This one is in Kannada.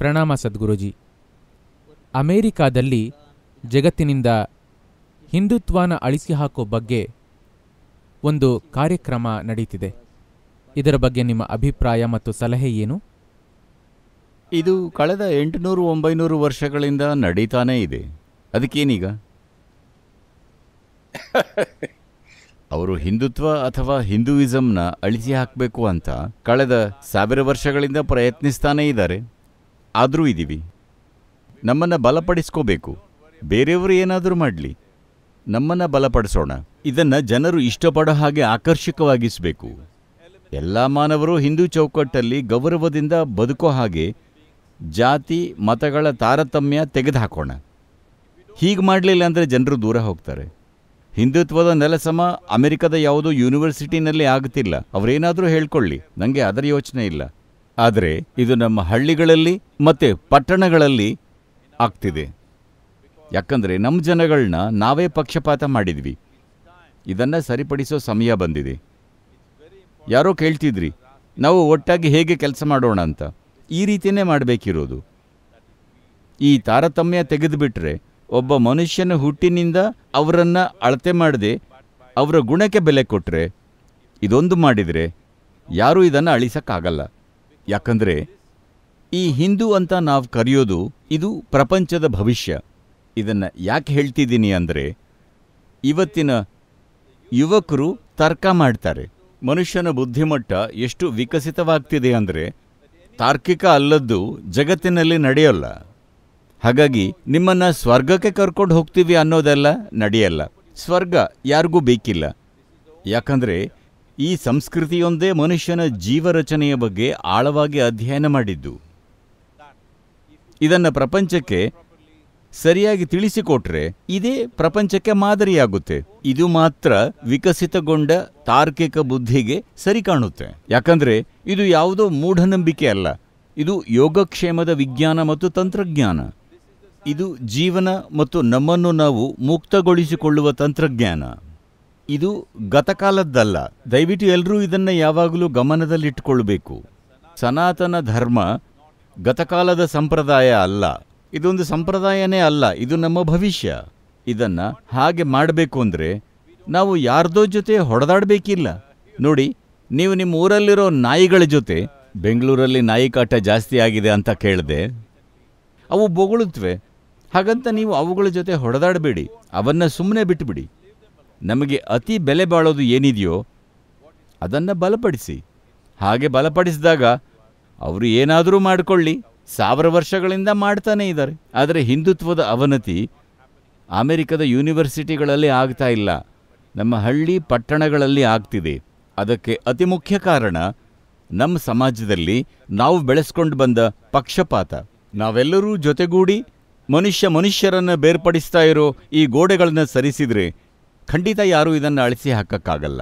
ಪ್ರಣಾಮ ಸದ್ಗುರುಜಿ ಅಮೇರಿಕಾದಲ್ಲಿ ಜಗತ್ತಿನಿಂದ ಹಿಂದುತ್ವನ ಹಾಕೋ ಬಗ್ಗೆ ಒಂದು ಕಾರ್ಯಕ್ರಮ ನಡೀತಿದೆ ಇದರ ಬಗ್ಗೆ ನಿಮ್ಮ ಅಭಿಪ್ರಾಯ ಮತ್ತು ಸಲಹೆ ಏನು ಇದು ಕಳೆದ ಎಂಟುನೂರು ಒಂಬೈನೂರು ವರ್ಷಗಳಿಂದ ನಡೀತಾನೇ ಇದೆ ಅದಕ್ಕೇನೀಗ ಅವರು ಹಿಂದುತ್ವ ಅಥವಾ ಹಿಂದೂಯಿಸಮ್ನ ಅಳಿಸಿ ಹಾಕಬೇಕು ಅಂತ ಕಳೆದ ಸಾವಿರ ವರ್ಷಗಳಿಂದ ಪ್ರಯತ್ನಿಸ್ತಾನೇ ಇದ್ದಾರೆ ಆದರೂ ಇದ್ದೀವಿ ನಮ್ಮನ್ನು ಬಲಪಡಿಸ್ಕೋಬೇಕು ಬೇರೆಯವರು ಏನಾದರೂ ಮಾಡಲಿ ನಮ್ಮನ್ನು ಬಲಪಡಿಸೋಣ ಇದನ್ನು ಜನರು ಇಷ್ಟಪಡೋ ಹಾಗೆ ಆಕರ್ಷಕವಾಗಿಸಬೇಕು ಎಲ್ಲ ಮಾನವರು ಹಿಂದೂ ಚೌಕಟ್ಟಲ್ಲಿ ಗೌರವದಿಂದ ಬದುಕೋ ಹಾಗೆ ಜಾತಿ ಮತಗಳ ತಾರತಮ್ಯ ತೆಗೆದುಹಾಕೋಣ ಹೀಗೆ ಮಾಡಲಿಲ್ಲ ಅಂದರೆ ಜನರು ದೂರ ಹೋಗ್ತಾರೆ ಹಿಂದುತ್ವದ ನೆಲಸಮ ಅಮೆರಿಕದ ಯಾವುದೋ ಯೂನಿವರ್ಸಿಟಿನಲ್ಲಿ ಆಗುತ್ತಿಲ್ಲ ಅವರೇನಾದರೂ ಹೇಳ್ಕೊಳ್ಳಿ ನನಗೆ ಅದರ ಯೋಚನೆ ಇಲ್ಲ ಆದರೆ ಇದು ನಮ್ಮ ಹಳ್ಳಿಗಳಲ್ಲಿ ಮತ್ತು ಪಟ್ಟಣಗಳಲ್ಲಿ ಆಗ್ತಿದೆ ಯಾಕಂದರೆ ನಮ್ಮ ಜನಗಳನ್ನ ನಾವೇ ಪಕ್ಷಪಾತ ಮಾಡಿದ್ವಿ ಇದನ್ನು ಸರಿಪಡಿಸೋ ಸಮಯ ಬಂದಿದೆ ಯಾರೋ ಕೇಳ್ತಿದ್ರಿ ನಾವು ಒಟ್ಟಾಗಿ ಹೇಗೆ ಕೆಲಸ ಮಾಡೋಣ ಅಂತ ಈ ರೀತಿಯೇ ಮಾಡಬೇಕಿರೋದು ಈ ತಾರತಮ್ಯ ತೆಗೆದುಬಿಟ್ರೆ ಒಬ್ಬ ಮನುಷ್ಯನ ಹುಟ್ಟಿನಿಂದ ಅವರನ್ನು ಅಳತೆ ಮಾಡದೆ ಅವರ ಗುಣಕ್ಕೆ ಬೆಲೆ ಕೊಟ್ಟರೆ ಇದೊಂದು ಮಾಡಿದರೆ ಯಾರೂ ಇದನ್ನು ಅಳಿಸೋಕ್ಕಾಗಲ್ಲ ಯಾಕಂದರೆ ಈ ಹಿಂದೂ ಅಂತ ನಾವು ಕರೆಯೋದು ಇದು ಪ್ರಪಂಚದ ಭವಿಷ್ಯ ಇದನ್ನು ಯಾಕೆ ಹೇಳ್ತಿದ್ದೀನಿ ಅಂದರೆ ಇವತ್ತಿನ ಯುವಕರು ತರ್ಕ ಮಾಡ್ತಾರೆ ಮನುಷ್ಯನ ಬುದ್ಧಿಮಟ್ಟ ಎಷ್ಟು ವಿಕಸಿತವಾಗ್ತಿದೆ ಅಂದರೆ ತಾರ್ಕಿಕ ಅಲ್ಲದ್ದು ಜಗತ್ತಿನಲ್ಲಿ ನಡೆಯಲ್ಲ ಹಾಗಾಗಿ ನಿಮ್ಮನ್ನು ಸ್ವರ್ಗಕ್ಕೆ ಕರ್ಕೊಂಡು ಹೋಗ್ತೀವಿ ಅನ್ನೋದೆಲ್ಲ ನಡೆಯಲ್ಲ ಸ್ವರ್ಗ ಯಾರಿಗೂ ಬೇಕಿಲ್ಲ ಯಾಕಂದರೆ ಈ ಸಂಸ್ಕೃತಿಯೊಂದೇ ಮನುಷ್ಯನ ಜೀವರಚನೆಯ ಬಗ್ಗೆ ಆಳವಾಗಿ ಅಧ್ಯಯನ ಮಾಡಿದ್ದು ಇದನ್ನು ಪ್ರಪಂಚಕ್ಕೆ ಸರಿಯಾಗಿ ತಿಳಿಸಿಕೊಟ್ರೆ ಇದೇ ಪ್ರಪಂಚಕ್ಕೆ ಮಾದರಿಯಾಗುತ್ತೆ ಇದು ಮಾತ್ರ ವಿಕಸಿತಗೊಂಡ ತಾರ್ಕಿಕ ಬುದ್ಧಿಗೆ ಸರಿ ಕಾಣುತ್ತೆ ಯಾಕಂದ್ರೆ ಇದು ಯಾವುದೋ ಮೂಢನಂಬಿಕೆ ಅಲ್ಲ ಇದು ಯೋಗಕ್ಷೇಮದ ವಿಜ್ಞಾನ ಮತ್ತು ತಂತ್ರಜ್ಞಾನ ಇದು ಜೀವನ ಮತ್ತು ನಮ್ಮನ್ನು ನಾವು ಮುಕ್ತಗೊಳಿಸಿಕೊಳ್ಳುವ ತಂತ್ರಜ್ಞಾನ ಇದು ಗತಕಾಲದ್ದಲ್ಲ ದಯವಿಟ್ಟು ಎಲ್ಲರೂ ಇದನ್ನು ಯಾವಾಗಲೂ ಗಮನದಲ್ಲಿಟ್ಟುಕೊಳ್ಬೇಕು ಸನಾತನ ಧರ್ಮ ಗತಕಾಲದ ಸಂಪ್ರದಾಯ ಅಲ್ಲ ಇದೊಂದು ಸಂಪ್ರದಾಯನೇ ಅಲ್ಲ ಇದು ನಮ್ಮ ಭವಿಷ್ಯ ಇದನ್ನು ಹಾಗೆ ಮಾಡಬೇಕು ಅಂದರೆ ನಾವು ಯಾರ್ದೋ ಜೊತೆ ಹೊಡೆದಾಡಬೇಕಿಲ್ಲ ನೋಡಿ ನೀವು ನಿಮ್ಮ ಊರಲ್ಲಿರೋ ನಾಯಿಗಳ ಜೊತೆ ಬೆಂಗಳೂರಲ್ಲಿ ನಾಯಿ ಕಾಟ ಜಾಸ್ತಿ ಆಗಿದೆ ಅಂತ ಕೇಳಿದೆ ಅವು ಬೊಗಳುತ್ತವೆ ಹಾಗಂತ ನೀವು ಅವುಗಳ ಜೊತೆ ಹೊಡೆದಾಡಬೇಡಿ ಅವನ್ನ ಸುಮ್ಮನೆ ಬಿಟ್ಟುಬಿಡಿ ನಮಗೆ ಅತಿ ಬೆಲೆ ಬಾಳೋದು ಏನಿದೆಯೋ ಅದನ್ನು ಬಲಪಡಿಸಿ ಹಾಗೆ ಬಲಪಡಿಸಿದಾಗ ಅವರು ಏನಾದರೂ ಮಾಡಿಕೊಳ್ಳಿ ಸಾವಿರ ವರ್ಷಗಳಿಂದ ಮಾಡ್ತಾನೇ ಇದ್ದಾರೆ ಆದರೆ ಹಿಂದುತ್ವದ ಅವನತಿ ಅಮೆರಿಕದ ಯೂನಿವರ್ಸಿಟಿಗಳಲ್ಲಿ ಆಗ್ತಾ ಇಲ್ಲ ನಮ್ಮ ಹಳ್ಳಿ ಪಟ್ಟಣಗಳಲ್ಲಿ ಆಗ್ತಿದೆ ಅದಕ್ಕೆ ಅತಿ ಮುಖ್ಯ ಕಾರಣ ನಮ್ಮ ಸಮಾಜದಲ್ಲಿ ನಾವು ಬೆಳೆಸ್ಕೊಂಡು ಬಂದ ಪಕ್ಷಪಾತ ನಾವೆಲ್ಲರೂ ಜೊತೆಗೂಡಿ ಮನುಷ್ಯ ಮನುಷ್ಯರನ್ನು ಬೇರ್ಪಡಿಸ್ತಾ ಇರೋ ಈ ಗೋಡೆಗಳನ್ನು ಸರಿಸಿದರೆ ಖಂಡಿತ ಯಾರೂ ಇದನ್ನು ಅಳಿಸಿ ಹಾಕೋಕ್ಕಾಗಲ್ಲ